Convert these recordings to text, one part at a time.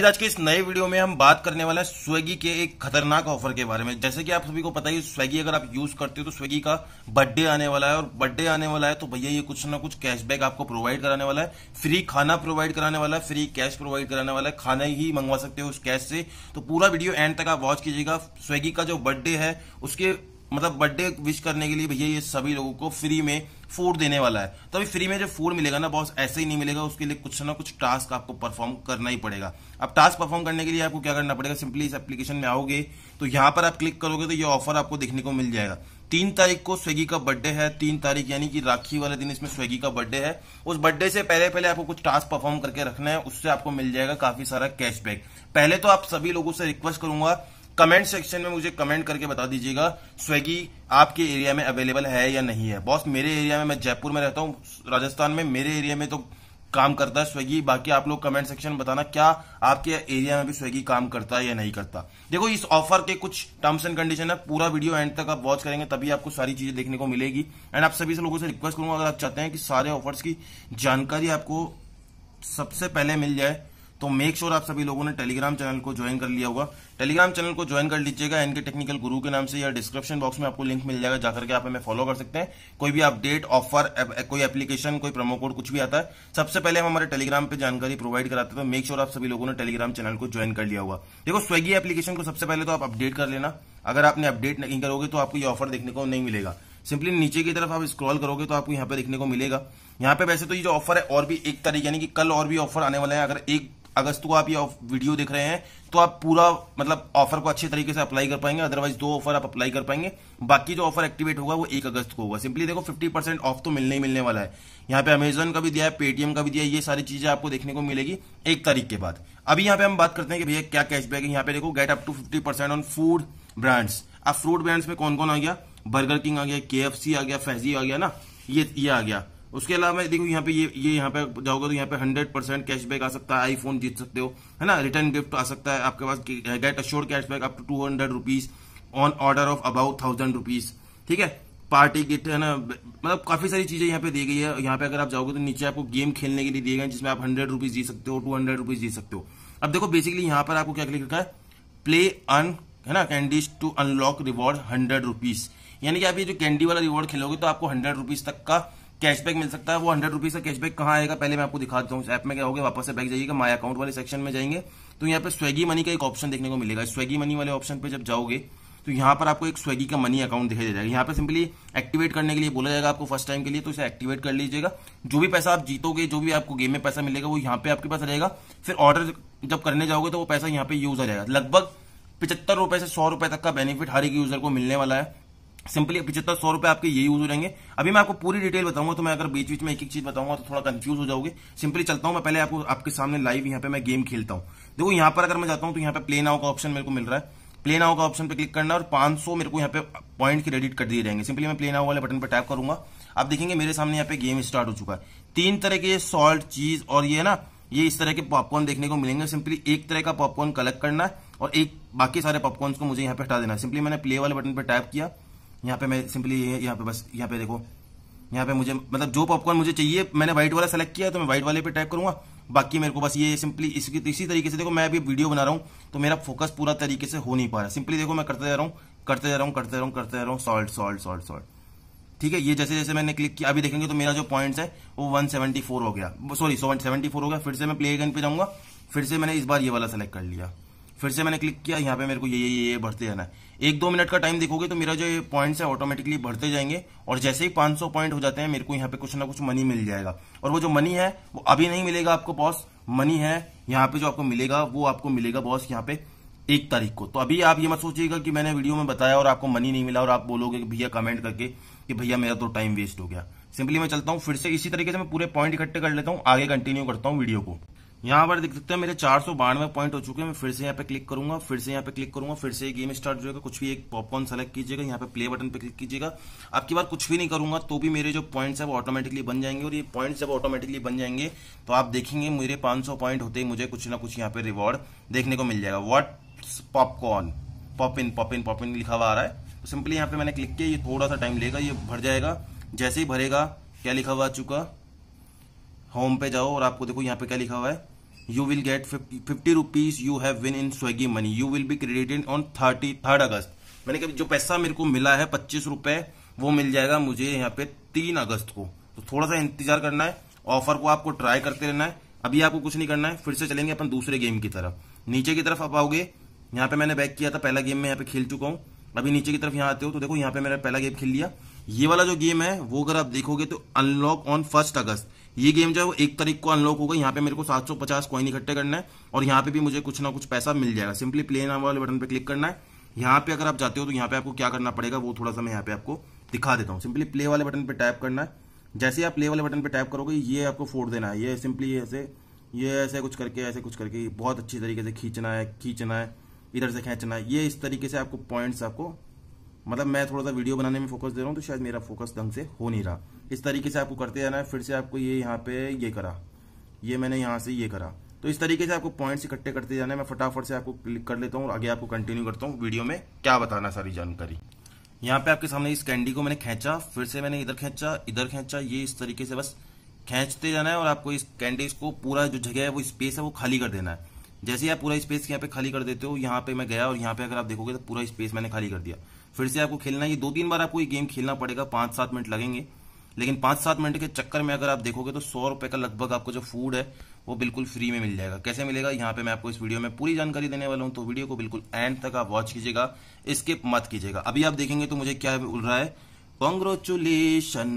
guys आज के इस नए वीडियो में हम बात करने वाले हैं स्वेगी के एक खतरनाक ऑफर के बारे में जैसे कि आप सभी को पता ही स्वेगी अगर आप यूज करते हो तो स्वेगी का बर्थडे आने वाला है और बर्थडे आने वाला है तो भैया ये कुछ ना कुछ कैशबैक आपको प्रोवाइड कराने वाला है फ्री खाना प्रोवाइड कराने वाला है फ्री कैश प्रोवाइड कराने वाला है खाना ही मंगवा सकते हो उस कैश से तो पूरा वीडियो एंड तक आप वॉच कीजिएगा स्वेगी का जो बर्थडे है उसके मतलब बर्थडे विश करने के लिए भैया ये सभी लोगों को फ्री में फूड देने वाला है तो अभी फ्री में जो फूड मिलेगा ना बॉस ऐसे ही नहीं मिलेगा उसके लिए कुछ ना कुछ टास्क आपको परफॉर्म करना ही पड़ेगा अब टास्क परफॉर्म करने के लिए आपको क्या करना पड़ेगा सिंपली इस एप्लीकेशन में आओगे तो यहाँ पर आप क्लिक करोगे तो ये ऑफर आपको देखने को मिल जाएगा तीन तारीख को स्वेगी का बर्थडे है तीन तारीख यानी कि राखी वाले दिन इसमें स्वेगी का बर्थडे है उस बर्थडे से पहले पहले आपको कुछ टास्क परफॉर्म करके रखना है उससे आपको मिल जाएगा काफी सारा कैशबैक पहले तो आप सभी लोगों से रिक्वेस्ट करूंगा कमेंट सेक्शन में मुझे कमेंट करके बता दीजिएगा स्वेगी आपके एरिया में अवेलेबल है या नहीं है बॉस मेरे एरिया में मैं जयपुर में रहता हूँ राजस्थान में मेरे एरिया में तो काम करता है स्वेगी बाकी आप लोग कमेंट सेक्शन में बताना क्या आपके एरिया में भी स्वेगी काम करता है या नहीं करता देखो इस ऑफर के कुछ टर्म्स एंड कंडीशन है पूरा वीडियो एंड तक आप वॉच करेंगे तभी आपको सारी चीजें देखने को मिलेगी एंड आप सभी से लोगों से रिक्वेस्ट करूंगा अगर आप चाहते हैं कि सारे ऑफर्स की जानकारी आपको सबसे पहले मिल जाए तो मेक श्योर sure आप सभी लोगों ने टेलीग्राम चैनल को ज्वाइन कर लिया होगा टेलीग्राम चैनल को ज्वाइन कर लीजिएगा एनके टेक्निकल गुरु के नाम से या डिस्क्रिप्शन बॉक्स में आपको लिंक मिल जाएगा जाकर के आप हमें फॉलो कर सकते हैं कोई भी अपडेट ऑफर कोई एप्लीकेशन कोई प्रोमो कोड कुछ भी आता है सबसे पहले हम हमारे टेलीग्राम पर जानकारी प्रोवाइड कराते हैं तो मेक श्योर sure आप सभी लोगों ने टेलीग्राम चैनल को ज्वाइन कर लिया होगा देखो स्वेगी एप्लीकेशन को सबसे पहले तो आप अपडेट कर लेना अगर आपने अपडेट नहीं करोगे तो आपको ये ऑफर देखने को नहीं मिलेगा सिंपली नीचे की तरफ आप स्क्रॉल करोगे तो आपको यहाँ पे देखने को मिलेगा यहाँ पे वैसे तो ये जो ऑफर है और भी एक तारीख यानी कि कल और भी ऑफर आने वाला है अगर एक अगस्त को आप ये वीडियो देख रहे हैं तो आप पूरा मतलब ऑफर को अच्छे तरीके से अप्लाई कर पाएंगे अदरवाइज दो ऑफर आप अप्लाई कर पाएंगे बाकी जो ऑफर एक्टिवेट होगा वो एक अगस्त को होगा सिंपली देखो 50 परसेंट ऑफ तो मिलने ही मिलने वाला है यहाँ पे अमेजोन का भी दिया है पेटीएम का भी दिया है ये सारी चीजें आपको देखने को मिलेगी एक तारीख के बाद अभी यहाँ पे हम बात करते हैं कि भैया क्या कैशबैक है यहाँ पे देखो get up to fifty percent on food brands अब फ्रूट ब्रांड्स में कौन कौन आ गया बर्गर किंग आ गया के आ गया फैजी आ गया ना ये ये आ गया उसके अलावा देखो यहाँ पे ये ये यहाँ पे जाओगे तो यहाँ पे हंड्रेड परसेंट कैशबैक आ सकता है आईफोन जीत सकते हो है ना रिटर्न गिफ्ट आ सकता है आपके पास get assured cashback up to two hundred rupees on order of about thousand rupees ठीक है पार्टी गिफ्ट है ना मतलब काफी सारी चीजें यहाँ पे दी गई है यहाँ पे अगर आप जाओगे तो नीचे आपको गेम खेलने के लिए दिए गए जिसमें आप हंड्रेड रुपीज जीत सकते हो टू हंड्रेड रुपीज जी सकते हो अब देखो बेसिकली यहाँ पर आपको क्या क्लिक रखा है प्ले अन है ना candies to unlock reward hundred rupees यानी कि आप ये जो कैंडी वाला रिवॉर्ड खेलोगे तो आपको हंड्रेड रुपीज तक का कैशबैक मिल सकता है वो हंड्रेड रुपीज का कैशबैक कहाँ आएगा पहले मैं आपको दिखाता हूँ ऐप में क्या होगा वापस से बैक जाइएगा माई अकाउंट वाले सेक्शन में जाएंगे तो यहाँ पे स्वेगी मनी का एक ऑप्शन देखने को मिलेगा स्वेगी मनी वाले ऑप्शन पे जब जाओगे तो यहाँ पर आपको एक स्वेगी का मनी अकाउंट दिखाई दे जाएगा यहाँ पे सिंपली एक्टिवेट करने के लिए बोला जाएगा आपको फर्स्ट टाइम के लिए तो इसे एक्टिवेट कर लीजिएगा जो भी पैसा आप जीतोगे जो भी आपको गेम में पैसा मिलेगा वो यहाँ पे आपके पास रहेगा फिर ऑर्डर जब करने जाओगे तो वो पैसा यहाँ पे यूज आ जाएगा लगभग पिछहत्तर रुपए से सौ रुपए तक का बेनिफिट हर एक यूजर को मिलने वाला है सिंपली पचहत्तर सौ रुपए आपके ये यूज हो जाएंगे अभी मैं आपको पूरी डिटेल बताऊंगा तो मैं अगर बीच बीच में एक एक चीज बताऊंगा तो थोड़ा कंफ्यूज हो जाओगे सिंपली चलता हूं मैं पहले आपको आपके सामने लाइव यहाँ पे मैं गेम खेलता हूं देखो यहां पर अगर मैं जाता हूं तो यहाँ पे प्ले नाउ का ऑप्शन मेरे को मिल रहा है प्ले नाउ का ऑप्शन पर क्लिक करना और पांच मेरे को यहाँ पे पॉइंट क्रेडिट कर दिए जाएंगे सिंपली मैं प्ले नाउ वाले बटन पर टैप करूंगा आप देखेंगे मेरे सामने यहाँ पे गेम स्टार्ट हो चुका है तीन तरह के सॉल्ट चीज और ये ना ये इस तरह के पॉपकॉर्न देखने को मिलेंगे सिंपली एक तरह का पॉपकॉर्न कलेक्ट करना है और एक बाकी सारे पॉपकॉर्न को मुझे यहाँ पे हटा देना है सिंपली मैंने प्ले वाले बटन पर टैप किया यहाँ पे मैं सिंपली ये यहाँ पे बस यहाँ पे देखो यहाँ पे मुझे मतलब जो पॉपकॉर्न मुझे चाहिए मैंने व्हाइट वाला सेलेक्ट किया तो मैं व्हाइट वाले पे टैप करूंगा बाकी मेरे को बस ये सिंपली इसकी इसी तरीके से देखो मैं अभी वीडियो बना रहा हूँ तो मेरा फोकस पूरा तरीके से हो नहीं पा रहा सिंपली देखो मैं करते जा रहा हूँ करते जा रहा हूँ करते जा रहा हूँ करते जा रहा हूँ सॉल्ट सॉल्ट सॉल्ट सॉल्ट ठीक है ये जैसे जैसे मैंने क्लिक किया अभी देखेंगे तो मेरा जो पॉइंट है वो वन हो गया सॉरी सेवेंटी हो गया फिर से मैं प्ले गन पे जाऊंगा फिर से मैंने इस बार ये वाला सेलेक्ट कर लिया फिर से मैंने क्लिक किया यहाँ पे मेरे को ये ये ये बढ़ते जाना है एक दो मिनट का टाइम देखोगे तो मेरा जो ये पॉइंट्स है ऑटोमेटिकली बढ़ते जाएंगे और जैसे ही 500 पॉइंट हो जाते हैं मेरे को यहाँ पे कुछ ना कुछ मनी मिल जाएगा और वो जो मनी है वो अभी नहीं मिलेगा आपको बॉस मनी है यहाँ पे जो आपको मिलेगा वो आपको मिलेगा बॉस यहाँ पे एक तारीख को तो अभी आप ये मत सोचिएगा कि मैंने वीडियो में बताया और आपको मनी नहीं मिला और आप बोलोगे भैया कमेंट करके कि भैया मेरा तो टाइम वेस्ट हो गया सिंपली मैं चलता हूँ फिर से इसी तरीके से मैं पूरे पॉइंट इकट्ठे कर लेता हूँ आगे कंटिन्यू करता हूँ वीडियो को यहां पर देख सकते हैं मेरे चार सौ बानवे पॉइंट हो चुके हैं मैं फिर से यहाँ पे क्लिक करूंगा फिर से यहाँ पे क्लिक करूंगा फिर से गेम स्टार्ट हो जाएगा कुछ भी एक पॉपकॉर्न सेलेक्ट कीजिएगा यहाँ पे प्ले बटन पे क्लिक कीजिएगा आपकी बार कुछ भी नहीं करूंगा तो भी मेरे जो पॉइंट्स है वो ऑटोमेटिकली बन जाएंगे और ये पॉइंट जब ऑटोमेटिकली बन जाएंगे तो आप देखेंगे मेरे पांच पॉइंट होते ही मुझे कुछ ना कुछ यहाँ पे रिवॉर्ड देखने को मिल जाएगा what popcorn pop pop in in pop in लिखा हुआ आ रहा है तो सिंपली यहाँ पे मैंने क्लिक किया ये थोड़ा सा टाइम लेगा ये भर जाएगा जैसे ही भरेगा क्या लिखा हुआ आ चुका होम पे जाओ और आपको देखो यहाँ पे क्या लिखा हुआ है you will get fifty rupees you have win in Swiggy money you will be credited on thirty third अगस्त मैंने कहा जो पैसा मेरे को मिला है पच्चीस रुपए वो मिल जाएगा मुझे यहाँ पे तीन अगस्त को तो थोड़ा सा इंतजार करना है ऑफर को आपको ट्राई करते रहना है अभी आपको कुछ नहीं करना है फिर से चलेंगे अपन दूसरे गेम की तरफ नीचे की तरफ आप आओगे यहाँ पे मैंने बैक किया था पहला गेम में यहाँ पे खेल चुका हूँ अभी नीचे की तरफ यहाँ आते हो तो देखो यहाँ पे मैंने पहला गेम खेल लिया ये वाला जो गेम है वो अगर आप देखोगे तो अनलॉक ऑन फर्स्ट अगस्त ये गेम जो है वो एक तारीख को अनलॉक होगा यहाँ पे मेरे को 750 कॉइन इकट्ठे करना है और यहाँ पे भी मुझे कुछ ना कुछ पैसा मिल जाएगा सिंपली प्ले नाम वाले बटन पे क्लिक करना है यहाँ पे अगर आप जाते हो तो यहाँ पे आपको क्या करना पड़ेगा वो थोड़ा सा मैं यहाँ पे आपको दिखा देता हूँ सिंपली प्ले वाले बटन पे टैप करना है जैसे आप प्ले वाले बटन पे टाइप करोगे ये आपको फोड़ देना है ये सिंपली ऐसे ये ऐसे कुछ करके ऐसे कुछ करके बहुत अच्छी तरीके से खींचना है खींचना है इधर से खींचना है ये इस तरीके से आपको पॉइंट्स आपको मतलब मैं थोड़ा सा वीडियो बनाने में फोकस दे रहा हूँ तो शायद मेरा फोकस ढंग से हो नहीं रहा इस तरीके से आपको करते जाना है फिर से आपको ये यहाँ पे ये करा ये मैंने यहाँ से ये करा तो इस तरीके से आपको पॉइंट्स इकट्ठे करते जाना है मैं फटाफट से आपको क्लिक कर लेता हूँ और आगे आपको कंटिन्यू करता हूँ वीडियो में क्या बताना सारी जानकारी यहाँ पे आपके सामने इस कैंडी को मैंने खींचा फिर से मैंने इधर खींचा इधर खींचा ये इस तरीके से बस खींचते जाना है और आपको इस कैंडीज को पूरा जो जगह है वो स्पेस है वो खाली कर देना है जैसे ही आप पूरा स्पेस यहाँ पे खाली कर देते हो यहाँ पे मैं गया और यहाँ पे अगर आप देखोगे तो पूरा स्पेस मैंने खाली कर दिया फिर से आपको खेलना ये दो तीन बार आपको ये गेम खेलना पड़ेगा पांच सात मिनट लगेंगे लेकिन पांच सात मिनट के चक्कर में अगर आप देखोगे तो सौ रुपए का लगभग आपको जो फूड है वो बिल्कुल फ्री में मिल जाएगा कैसे मिलेगा यहाँ पे मैं आपको इस वीडियो में पूरी जानकारी देने वाला हूँ तो वीडियो को बिल्कुल एंड तक आप वॉच कीजिएगा स्किप मत कीजिएगा अभी आप देखेंगे तो मुझे क्या बोल रहा है कॉन्ग्रेचुलेशन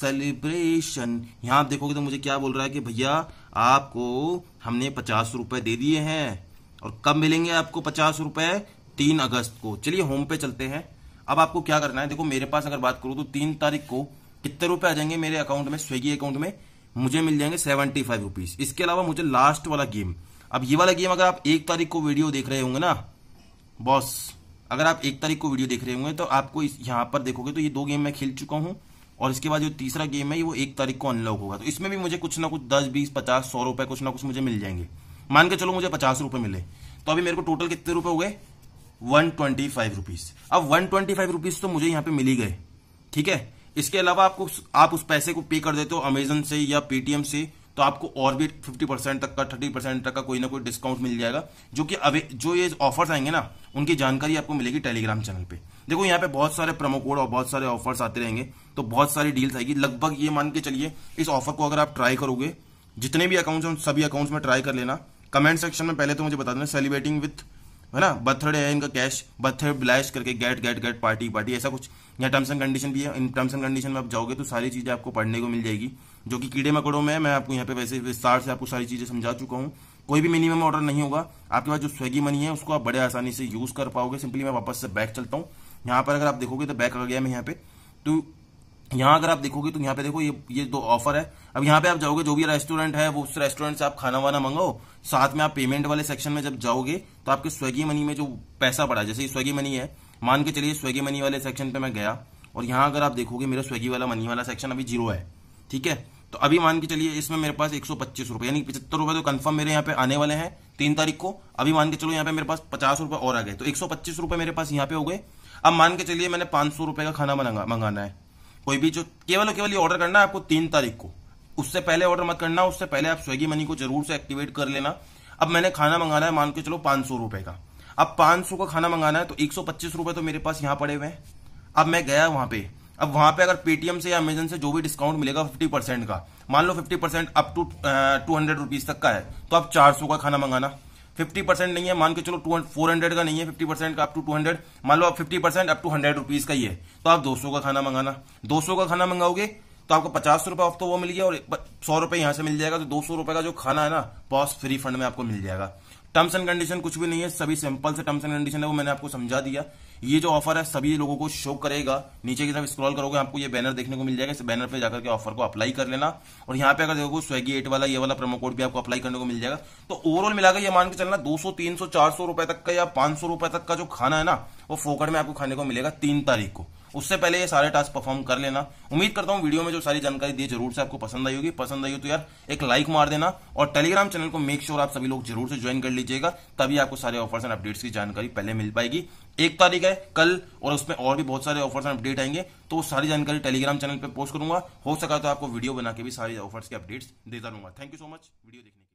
सेलिब्रेशन यहाँ आप देखोगे तो मुझे क्या बोल रहा है कि भैया आपको हमने पचास रुपए दे दिए हैं और कब मिलेंगे आपको पचास रुपए तीन अगस्त को चलिए होम पे चलते हैं अब आपको क्या करना है देखो मेरे पास अगर बात करूं तो तीन तारीख को कितने रुपए आ जाएंगे मेरे अकाउंट में स्विगी अकाउंट में मुझे मिल जाएंगे सेवेंटी फाइव रुपीज इसके अलावा मुझे लास्ट वाला गेम अब ये वाला गेम अगर आप एक तारीख को वीडियो देख रहे होंगे ना बॉस अगर आप एक तारीख को वीडियो देख रहे होंगे तो आपको यहां पर देखोगे तो ये दो गेम मैं खेल चुका हूं और इसके बाद जो तीसरा गेम है वो एक तारीख को अनलॉक होगा तो इसमें भी मुझे कुछ ना कुछ दस बीस पचास सौ रुपए कुछ ना कुछ मुझे मिल जाएंगे मान के चलो मुझे पचास रुपए मिले तो अभी मेरे को टोटल कितने रुपए हो गए वन ट्वेंटी फाइव रुपीज अब वन ट्वेंटी फाइव रुपीज तो मुझे यहाँ पे मिली गए ठीक है इसके अलावा आपको आप उस पैसे को पे कर देते हो अमेजन से या पेटीएम से तो आपको और भी फिफ्टी परसेंट तक का थर्टी परसेंट तक का कोई ना कोई डिस्काउंट मिल जाएगा जो कि अभी जो ये ऑफर्स आएंगे ना उनकी जानकारी आपको मिलेगी टेलीग्राम चैनल पे देखो यहाँ पे बहुत सारे प्रोमो कोड और बहुत सारे ऑफर्स आते रहेंगे तो बहुत सारी डील्स आएगी लगभग ये मान के चलिए इस ऑफर को अगर आप ट्राई करोगे जितने भी अकाउंट्स हैं उन सभी अकाउंट्स में ट्राई कर लेना कमेंट सेक्शन में पहले तो मुझे बता देना सेलिब्रेटिंग विथ है ना बर्थडे है इनका कैश बर्थडे ब्लैश करके get get get party party ऐसा कुछ यहाँ टर्म्स एंड कंडीशन भी है इन टर्म्स एंड कंडीशन में आप जाओगे तो सारी चीजें आपको पढ़ने को मिल जाएगी जो कि कीड़े मकड़ों में मैं आपको यहाँ पे वैसे विस्तार से आपको सारी चीजें समझा चुका हूँ कोई भी मिनिमम ऑर्डर नहीं होगा आपके पास जो स्वेगी मनी है उसको आप बड़े आसानी से यूज कर पाओगे सिंपली मैं वापस से बैक चलता हूँ यहाँ पर अगर आप देखोगे तो बैक आ गया मैं यहाँ पे तो यहाँ अगर आप देखोगे तो यहाँ पे देखो ये ये दो ऑफर है अब यहाँ पे आप जाओगे जो भी रेस्टोरेंट है वो उस रेस्टोरेंट से आप खाना वाना मंगाओ साथ में आप पेमेंट वाले सेक्शन में जब जाओगे तो आपके स्वेगी मनी में जो पैसा पड़ा जैसे स्वेगी मनी है मान के चलिए स्वेगी मनी वाले सेक्शन पे मैं गया और यहाँ अगर आप देखोगे मेरा स्वेगी वाला मनी वाला सेक्शन अभी जीरो है ठीक है तो अभी मान के चलिए इसमें मेरे पास एक सौ पच्चीस रुपए यानी पचहत्तर रुपए तो कंफर्म मेरे यहाँ पे आने वाले हैं तीन तारीख को अभी मान के चलो यहाँ पे मेरे पास पचास रुपए और आ गए तो एक सौ पच्चीस रुपए मेरे पास यहाँ पे हो गए अब मान के चलिए मैंने पांच सौ रुपए का खाना मंगाना है कोई भी जो केवल और केवल ये ऑर्डर करना है आपको तीन तारीख को उससे पहले ऑर्डर मत करना उससे पहले आप स्वेगी मनी को जरूर से एक्टिवेट कर लेना अब मैंने खाना मंगाना है मान के चलो पांच सौ रुपए का अब पांच सौ का खाना मंगाना है तो एक सौ पच्चीस रुपए तो मेरे पास यहां पड़े हुए हैं अब मैं गया वहां पे अब वहां पे अगर पेटीएम से या अमेजन से जो भी डिस्काउंट मिलेगा फिफ्टी परसेंट का मान लो fifty percent up to two hundred rupees तक का है तो आप चार सौ का खाना मंगाना फिफ्टी परसेंट नहीं है मान के चलो टू फोर हंड्रेड का नहीं है फिफ्टी परसेंट का अप टू टू हंड्रेड मान लो आप fifty percent up to hundred rupees का ही है तो आप दो सौ का खाना मंगाना दो सौ का खाना मंगाओगे तो आपको पचास रुपए ऑफ तो वो मिल गया और सौ रुपए यहां से मिल जाएगा तो दो सौ रुपए का जो खाना है ना पॉस फ्री फंड में आपको मिल जाएगा टर्म्स एंड कंडीशन कुछ भी नहीं है सभी सिंपल से टर्म्स एंड कंडीशन है वो मैंने आपको समझा दिया ये जो ऑफर है सभी लोगों को शो करेगा नीचे की तरफ स्क्रॉल करोगे आपको ये बैनर देखने को मिल जाएगा इस बैनर पे जाकर के ऑफर को अप्लाई कर लेना और यहाँ पे अगर देखोगे स्वेगी एट वाला ये वाला प्रोमो कोड भी आपको अप्लाई करने को मिल जाएगा तो ओवरऑल मिलाकर ये मान के चलना दो सौ तीन सौ चार सौ रुपए तक का या पांच सौ रुपए तक का जो खाना है ना वो फोकट में आपको खाने को मिलेगा तीन तारीख को उससे पहले ये सारे टास्क परफॉर्म कर लेना उम्मीद करता हूँ वीडियो में जो सारी जानकारी दी जरूर से आपको पसंद आई होगी पसंद आई हो तो यार एक लाइक मार देना और टेलीग्राम चैनल को मेक श्योर आप सभी लोग जरूर से ज्वाइन कर लीजिएगा तभी आपको सारे ऑफर्स एंड अपडेट्स की जानकारी पहले मिल पाएगी एक तारीख है कल और उसमें और भी बहुत सारे ऑफर्स एंड अपडेट आएंगे तो वो सारी जानकारी टेलीग्राम चैनल पर पोस्ट करूंगा हो सका तो आपको वीडियो बना के भी सारी ऑफर्स के अपडेट्स देता रहूंगा thank you so much video देखने